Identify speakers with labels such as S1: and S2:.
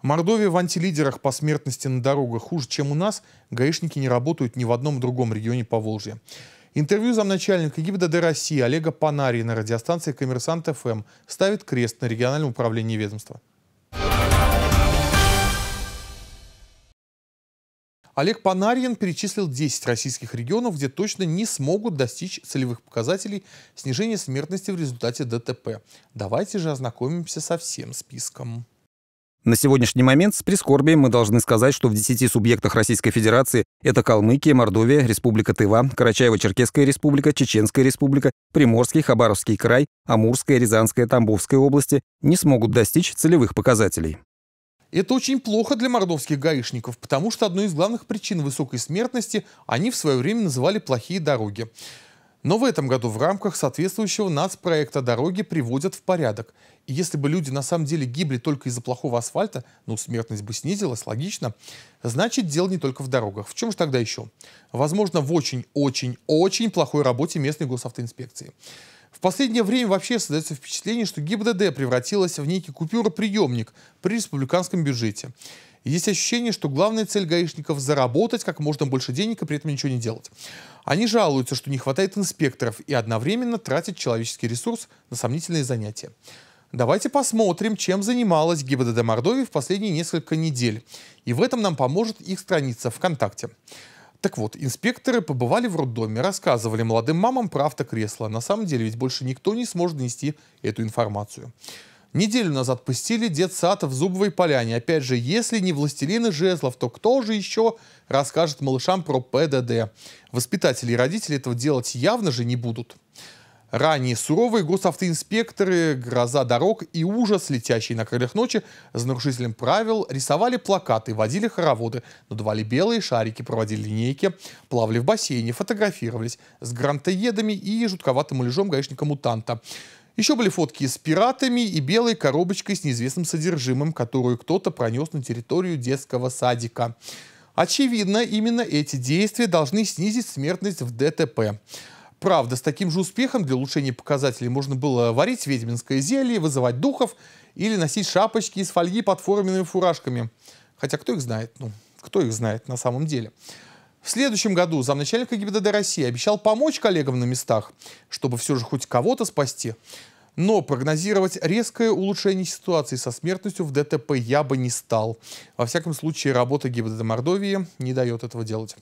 S1: В Мордовии в антилидерах по смертности на дорогах хуже, чем у нас. Гаишники не работают ни в одном другом регионе Поволжья. Интервью замначальника ГИБДД России Олега Панарии на радиостанции «Коммерсант ФМ» ставит крест на региональном управлении ведомства. Олег Панарин перечислил 10 российских регионов, где точно не смогут достичь целевых показателей снижения смертности в результате ДТП. Давайте же ознакомимся со всем списком.
S2: На сегодняшний момент с прискорбием мы должны сказать, что в 10 субъектах Российской Федерации это Калмыкия, Мордовия, Республика Тыва, Карачаево-Черкесская республика, Чеченская республика, Приморский, Хабаровский край, Амурская, Рязанская, Тамбовская области не смогут достичь целевых показателей.
S1: Это очень плохо для мордовских гаишников, потому что одной из главных причин высокой смертности они в свое время называли плохие дороги. Но в этом году в рамках соответствующего нацпроекта дороги приводят в порядок. И если бы люди на самом деле гибли только из-за плохого асфальта, ну, смертность бы снизилась, логично, значит, дело не только в дорогах. В чем же тогда еще? Возможно, в очень-очень-очень плохой работе местной госавтоинспекции. В последнее время вообще создается впечатление, что ГИБДД превратилась в некий купюроприемник при республиканском бюджете. Есть ощущение, что главная цель гаишников – заработать как можно больше денег и при этом ничего не делать. Они жалуются, что не хватает инспекторов и одновременно тратят человеческий ресурс на сомнительные занятия. Давайте посмотрим, чем занималась ГИБДД Мордовии в последние несколько недель. И в этом нам поможет их страница ВКонтакте. Так вот, инспекторы побывали в роддоме, рассказывали молодым мамам про автокресло. На самом деле, ведь больше никто не сможет нести эту информацию. Неделю назад пустили детсад в Зубовой поляне. Опять же, если не властелины жезлов, то кто же еще расскажет малышам про ПДД? Воспитатели и родители этого делать явно же не будут. Ранее суровые госавтоинспекторы, гроза дорог и ужас, летящий на крыльях ночи, за нарушителем правил рисовали плакаты, водили хороводы, надували белые шарики, проводили линейки, плавали в бассейне, фотографировались с грантоедами и жутковатым муляжом гаишника-мутанта. Еще были фотки с пиратами и белой коробочкой с неизвестным содержимым, которую кто-то пронес на территорию детского садика. Очевидно, именно эти действия должны снизить смертность в ДТП. Правда, с таким же успехом для улучшения показателей можно было варить ведьминское зелье, вызывать духов или носить шапочки из фольги под форменными фуражками. Хотя кто их знает? Ну, кто их знает на самом деле? В следующем году замначальника ГИБДД России обещал помочь коллегам на местах, чтобы все же хоть кого-то спасти. Но прогнозировать резкое улучшение ситуации со смертностью в ДТП я бы не стал. Во всяком случае, работа ГИБДД Мордовии не дает этого делать.